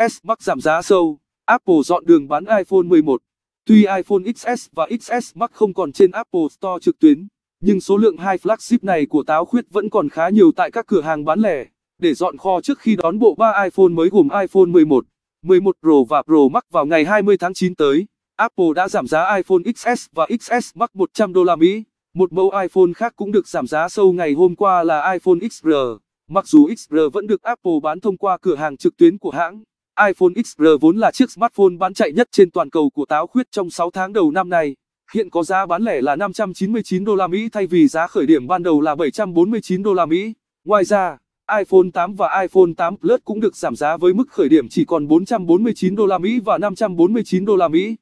XS Max giảm giá sâu, Apple dọn đường bán iPhone 11. Tuy iPhone XS và XS Max không còn trên Apple Store trực tuyến, nhưng số lượng hai flagship này của táo khuyết vẫn còn khá nhiều tại các cửa hàng bán lẻ. Để dọn kho trước khi đón bộ ba iPhone mới gồm iPhone 11, 11 Pro và Pro Max vào ngày 20 tháng 9 tới, Apple đã giảm giá iPhone XS và XS Max 100 đô la Mỹ. Một mẫu iPhone khác cũng được giảm giá sâu ngày hôm qua là iPhone XR. Mặc dù XR vẫn được Apple bán thông qua cửa hàng trực tuyến của hãng, iPhone XR vốn là chiếc smartphone bán chạy nhất trên toàn cầu của táo khuyết trong 6 tháng đầu năm nay. Hiện có giá bán lẻ là 599 đô la Mỹ thay vì giá khởi điểm ban đầu là 749 đô la Mỹ. Ngoài ra, iPhone 8 và iPhone 8 Plus cũng được giảm giá với mức khởi điểm chỉ còn 449 đô la Mỹ và 549 đô la Mỹ.